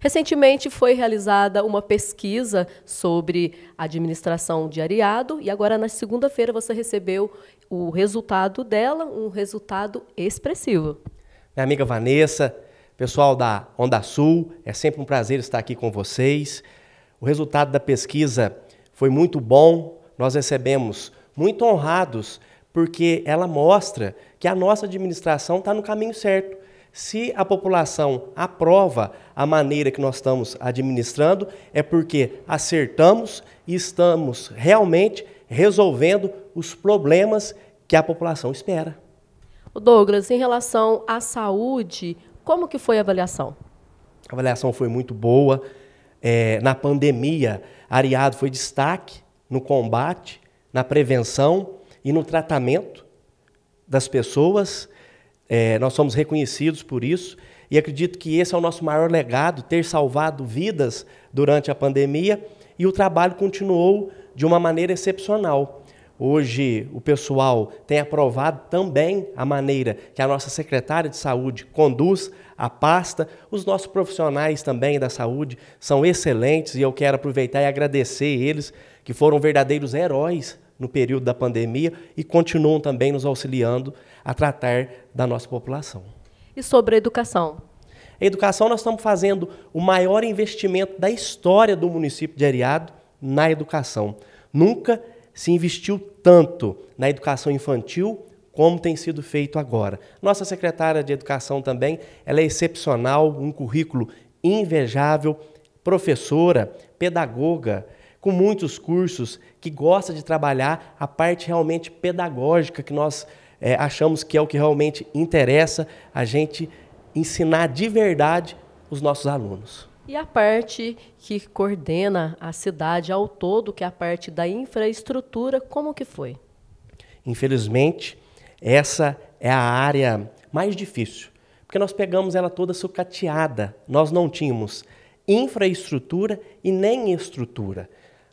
Recentemente foi realizada uma pesquisa sobre administração de areado e agora na segunda-feira você recebeu o resultado dela, um resultado expressivo. Minha amiga Vanessa, pessoal da Onda Sul, é sempre um prazer estar aqui com vocês. O resultado da pesquisa foi muito bom, nós recebemos muito honrados, porque ela mostra que a nossa administração está no caminho certo. Se a população aprova a maneira que nós estamos administrando, é porque acertamos e estamos realmente resolvendo os problemas que a população espera. Douglas, em relação à saúde, como que foi a avaliação? A avaliação foi muito boa. É, na pandemia, Ariado foi destaque no combate, na prevenção e no tratamento das pessoas. É, nós somos reconhecidos por isso e acredito que esse é o nosso maior legado, ter salvado vidas durante a pandemia e o trabalho continuou de uma maneira excepcional. Hoje o pessoal tem aprovado também a maneira que a nossa secretária de saúde conduz a pasta. Os nossos profissionais também da saúde são excelentes e eu quero aproveitar e agradecer eles que foram verdadeiros heróis no período da pandemia e continuam também nos auxiliando a tratar da nossa população. E sobre a educação? A educação, nós estamos fazendo o maior investimento da história do município de Areado na educação. Nunca se investiu tanto na educação infantil como tem sido feito agora. Nossa secretária de Educação também, ela é excepcional, um currículo invejável, professora, pedagoga, com muitos cursos, que gosta de trabalhar a parte realmente pedagógica, que nós é, achamos que é o que realmente interessa a gente ensinar de verdade os nossos alunos. E a parte que coordena a cidade ao todo, que é a parte da infraestrutura, como que foi? Infelizmente, essa é a área mais difícil, porque nós pegamos ela toda sucateada. Nós não tínhamos infraestrutura e nem estrutura.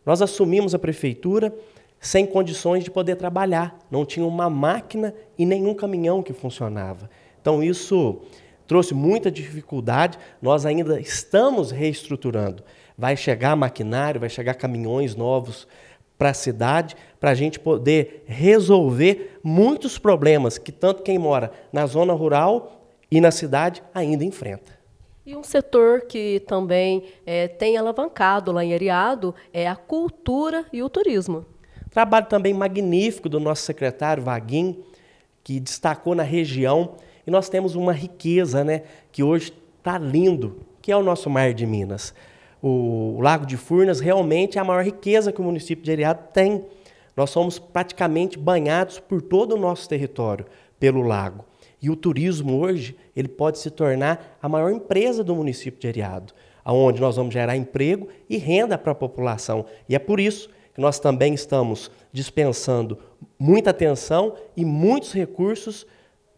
Nós assumimos a prefeitura sem condições de poder trabalhar, não tinha uma máquina e nenhum caminhão que funcionava. Então isso trouxe muita dificuldade, nós ainda estamos reestruturando. Vai chegar maquinário, vai chegar caminhões novos para a cidade, para a gente poder resolver muitos problemas que tanto quem mora na zona rural e na cidade ainda enfrenta. E um setor que também é, tem alavancado lá em Ariado é a cultura e o turismo. Trabalho também magnífico do nosso secretário Vaguinho, que destacou na região. E nós temos uma riqueza né, que hoje está lindo, que é o nosso mar de Minas. O Lago de Furnas realmente é a maior riqueza que o município de Ariado tem. Nós somos praticamente banhados por todo o nosso território pelo lago. E o turismo hoje, ele pode se tornar a maior empresa do município de Eriado, aonde nós vamos gerar emprego e renda para a população. E é por isso que nós também estamos dispensando muita atenção e muitos recursos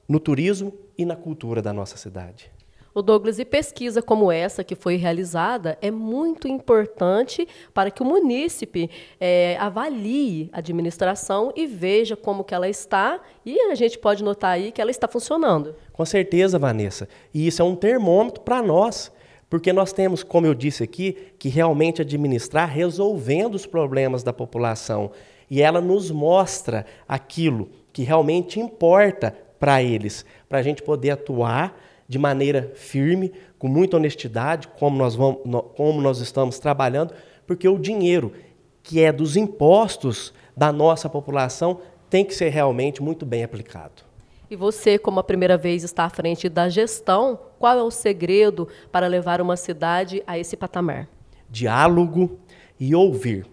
no turismo e na cultura da nossa cidade. O Douglas, e pesquisa como essa que foi realizada é muito importante para que o munícipe é, avalie a administração e veja como que ela está e a gente pode notar aí que ela está funcionando. Com certeza, Vanessa. E isso é um termômetro para nós. Porque nós temos, como eu disse aqui, que realmente administrar resolvendo os problemas da população. E ela nos mostra aquilo que realmente importa para eles, para a gente poder atuar de maneira firme, com muita honestidade, como nós, vamos, como nós estamos trabalhando, porque o dinheiro que é dos impostos da nossa população tem que ser realmente muito bem aplicado. E você, como a primeira vez está à frente da gestão, qual é o segredo para levar uma cidade a esse patamar? Diálogo e ouvir.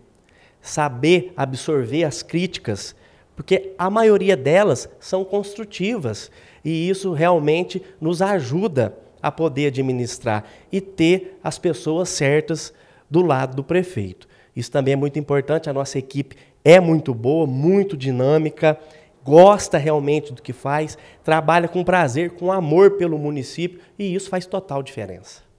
Saber absorver as críticas, porque a maioria delas são construtivas e isso realmente nos ajuda a poder administrar e ter as pessoas certas do lado do prefeito. Isso também é muito importante. A nossa equipe é muito boa, muito dinâmica, gosta realmente do que faz, trabalha com prazer, com amor pelo município e isso faz total diferença.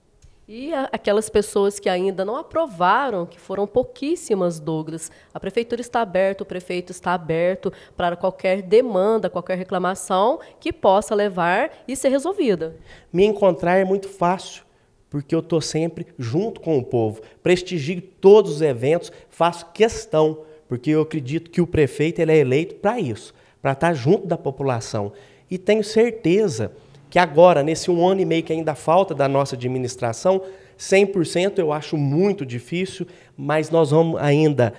E aquelas pessoas que ainda não aprovaram, que foram pouquíssimas, Douglas, a prefeitura está aberta, o prefeito está aberto para qualquer demanda, qualquer reclamação que possa levar e ser resolvida. Me encontrar é muito fácil, porque eu estou sempre junto com o povo, prestigio todos os eventos, faço questão, porque eu acredito que o prefeito ele é eleito para isso, para estar tá junto da população. E tenho certeza que agora, nesse um ano e meio que ainda falta da nossa administração, 100% eu acho muito difícil, mas nós vamos ainda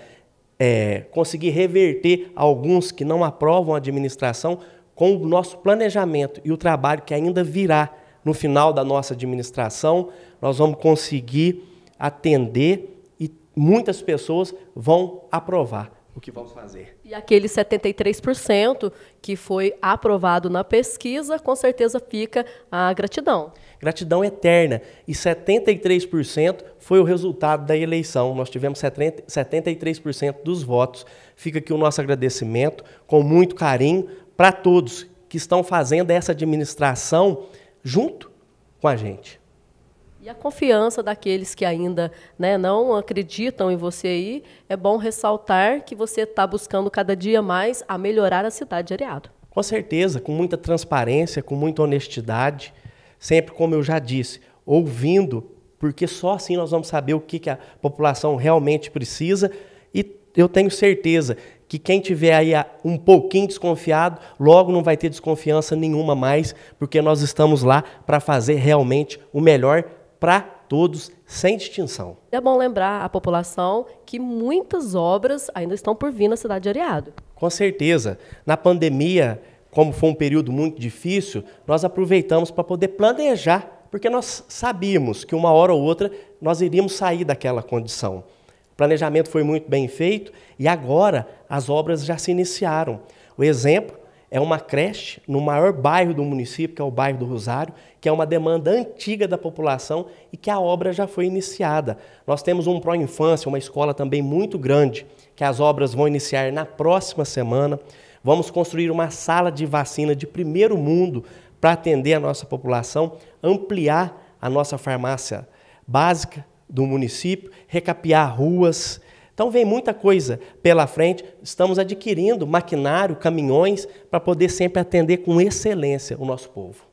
é, conseguir reverter alguns que não aprovam a administração com o nosso planejamento e o trabalho que ainda virá no final da nossa administração. Nós vamos conseguir atender e muitas pessoas vão aprovar o que vamos fazer. E aquele 73% que foi aprovado na pesquisa, com certeza fica a gratidão. Gratidão eterna. E 73% foi o resultado da eleição. Nós tivemos 70, 73% dos votos. Fica aqui o nosso agradecimento, com muito carinho, para todos que estão fazendo essa administração junto com a gente. E a confiança daqueles que ainda né, não acreditam em você aí, é bom ressaltar que você está buscando cada dia mais a melhorar a cidade de Areado. Com certeza, com muita transparência, com muita honestidade, sempre como eu já disse, ouvindo, porque só assim nós vamos saber o que, que a população realmente precisa. E eu tenho certeza que quem tiver aí um pouquinho desconfiado, logo não vai ter desconfiança nenhuma mais, porque nós estamos lá para fazer realmente o melhor para todos, sem distinção. É bom lembrar à população que muitas obras ainda estão por vir na cidade de Areado. Com certeza. Na pandemia, como foi um período muito difícil, nós aproveitamos para poder planejar, porque nós sabíamos que uma hora ou outra nós iríamos sair daquela condição. O planejamento foi muito bem feito e agora as obras já se iniciaram. O exemplo é uma creche no maior bairro do município, que é o bairro do Rosário, que é uma demanda antiga da população e que a obra já foi iniciada. Nós temos um Pro Infância, uma escola também muito grande, que as obras vão iniciar na próxima semana. Vamos construir uma sala de vacina de primeiro mundo para atender a nossa população, ampliar a nossa farmácia básica do município, recapear ruas, então vem muita coisa pela frente. Estamos adquirindo maquinário, caminhões, para poder sempre atender com excelência o nosso povo.